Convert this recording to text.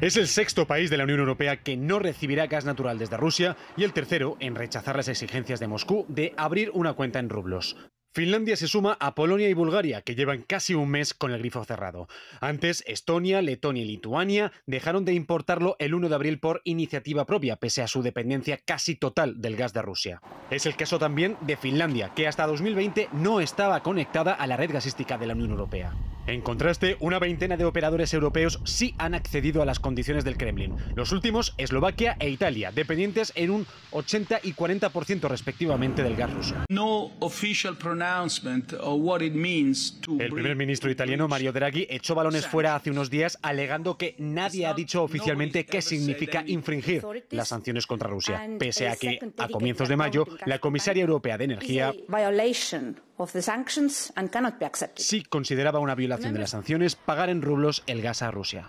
Es el sexto país de la Unión Europea que no recibirá gas natural desde Rusia y el tercero en rechazar las exigencias de Moscú de abrir una cuenta en rublos. Finlandia se suma a Polonia y Bulgaria, que llevan casi un mes con el grifo cerrado. Antes, Estonia, Letonia y Lituania dejaron de importarlo el 1 de abril por iniciativa propia, pese a su dependencia casi total del gas de Rusia. Es el caso también de Finlandia, que hasta 2020 no estaba conectada a la red gasística de la Unión Europea. En contraste, una veintena de operadores europeos sí han accedido a las condiciones del Kremlin. Los últimos, Eslovaquia e Italia, dependientes en un 80 y 40% respectivamente del gas ruso. El primer ministro italiano Mario Draghi echó balones fuera hace unos días alegando que nadie ha dicho oficialmente qué significa infringir las sanciones contra Rusia, pese a que a comienzos de mayo la comisaria europea de energía Sí, consideraba una violación de las sanciones pagar en rublos el gas a Rusia.